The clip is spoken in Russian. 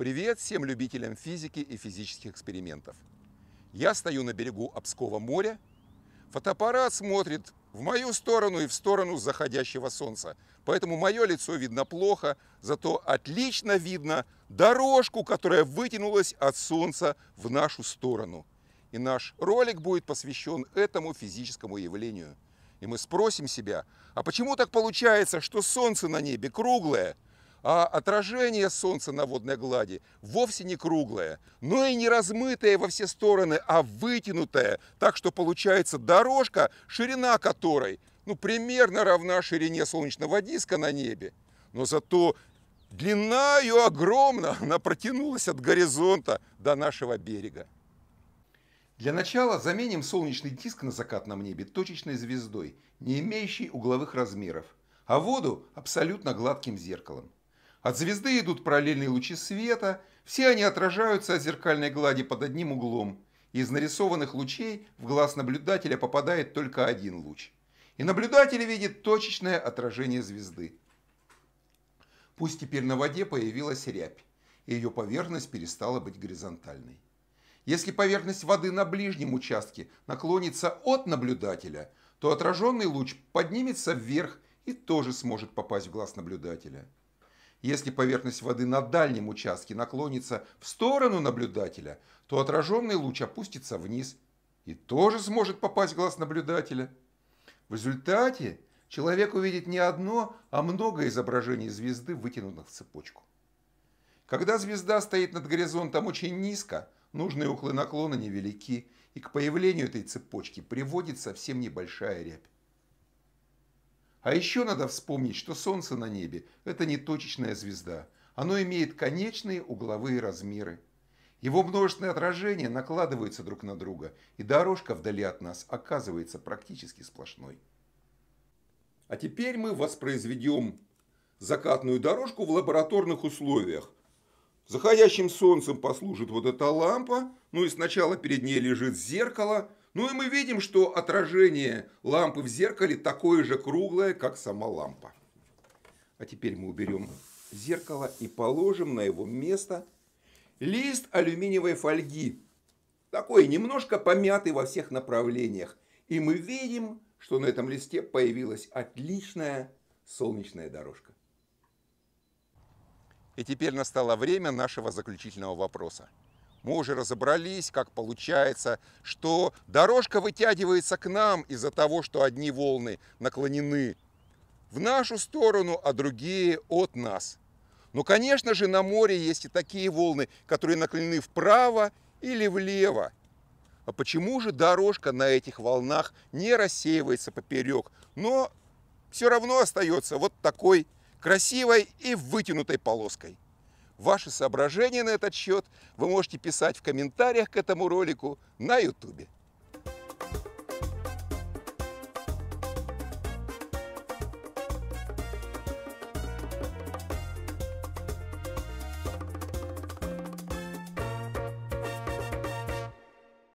Привет всем любителям физики и физических экспериментов. Я стою на берегу Обского моря. Фотоаппарат смотрит в мою сторону и в сторону заходящего солнца. Поэтому мое лицо видно плохо, зато отлично видно дорожку, которая вытянулась от солнца в нашу сторону. И наш ролик будет посвящен этому физическому явлению. И мы спросим себя, а почему так получается, что солнце на небе круглое – а отражение солнца на водной глади вовсе не круглое, но и не размытое во все стороны, а вытянутое, так что получается дорожка, ширина которой ну, примерно равна ширине солнечного диска на небе. Но зато длина ее огромна, она протянулась от горизонта до нашего берега. Для начала заменим солнечный диск на закатном небе точечной звездой, не имеющей угловых размеров, а воду абсолютно гладким зеркалом. От звезды идут параллельные лучи света, все они отражаются от зеркальной глади под одним углом. Из нарисованных лучей в глаз наблюдателя попадает только один луч. И наблюдатель видит точечное отражение звезды. Пусть теперь на воде появилась рябь, и ее поверхность перестала быть горизонтальной. Если поверхность воды на ближнем участке наклонится от наблюдателя, то отраженный луч поднимется вверх и тоже сможет попасть в глаз наблюдателя – если поверхность воды на дальнем участке наклонится в сторону наблюдателя, то отраженный луч опустится вниз и тоже сможет попасть в глаз наблюдателя. В результате человек увидит не одно, а много изображений звезды, вытянутых в цепочку. Когда звезда стоит над горизонтом очень низко, нужные углы наклона невелики, и к появлению этой цепочки приводит совсем небольшая рябь. А еще надо вспомнить, что Солнце на небе – это не точечная звезда. Оно имеет конечные угловые размеры. Его множественные отражения накладываются друг на друга, и дорожка вдали от нас оказывается практически сплошной. А теперь мы воспроизведем закатную дорожку в лабораторных условиях. Заходящим солнцем послужит вот эта лампа, ну и сначала перед ней лежит зеркало – ну и мы видим, что отражение лампы в зеркале такое же круглое, как сама лампа. А теперь мы уберем зеркало и положим на его место лист алюминиевой фольги. Такой немножко помятый во всех направлениях. И мы видим, что на этом листе появилась отличная солнечная дорожка. И теперь настало время нашего заключительного вопроса мы уже разобрались, как получается, что дорожка вытягивается к нам из-за того, что одни волны наклонены в нашу сторону, а другие от нас. Но, ну, конечно же, на море есть и такие волны, которые наклонены вправо или влево. А почему же дорожка на этих волнах не рассеивается поперек, но все равно остается вот такой красивой и вытянутой полоской? Ваши соображения на этот счет вы можете писать в комментариях к этому ролику на YouTube.